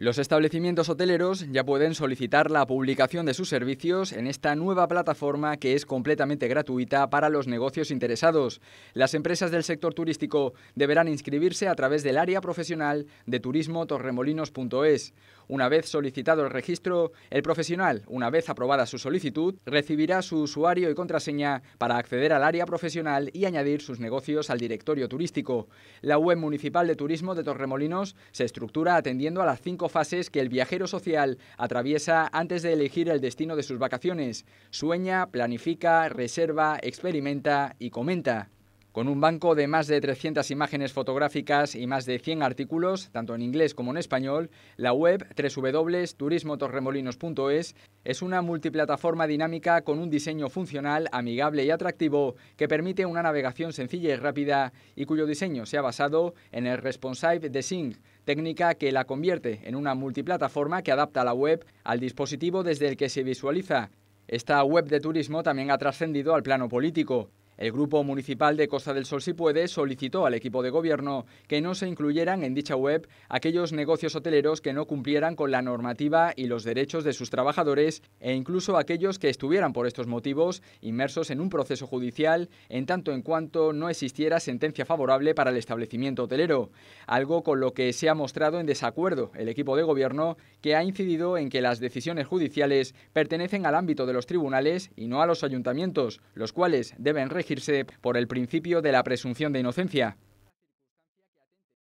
Los establecimientos hoteleros ya pueden solicitar la publicación de sus servicios en esta nueva plataforma que es completamente gratuita para los negocios interesados. Las empresas del sector turístico deberán inscribirse a través del área profesional de turismo-torremolinos.es. Una vez solicitado el registro, el profesional, una vez aprobada su solicitud, recibirá su usuario y contraseña para acceder al área profesional y añadir sus negocios al directorio turístico. La web municipal de turismo de Torremolinos se estructura atendiendo a las cinco fases que el viajero social atraviesa antes de elegir el destino de sus vacaciones. Sueña, planifica, reserva, experimenta y comenta. Con un banco de más de 300 imágenes fotográficas y más de 100 artículos, tanto en inglés como en español, la web www.turismotorremolinos.es es una multiplataforma dinámica con un diseño funcional, amigable y atractivo que permite una navegación sencilla y rápida y cuyo diseño se ha basado en el Responsive design técnica que la convierte en una multiplataforma que adapta la web al dispositivo desde el que se visualiza. Esta web de turismo también ha trascendido al plano político. El Grupo Municipal de Costa del Sol Si Puede solicitó al equipo de gobierno que no se incluyeran en dicha web aquellos negocios hoteleros que no cumplieran con la normativa y los derechos de sus trabajadores e incluso aquellos que estuvieran por estos motivos inmersos en un proceso judicial en tanto en cuanto no existiera sentencia favorable para el establecimiento hotelero, algo con lo que se ha mostrado en desacuerdo el equipo de gobierno que ha incidido en que las decisiones judiciales pertenecen al ámbito de los tribunales y no a los ayuntamientos, los cuales deben regir por el principio de la presunción de inocencia.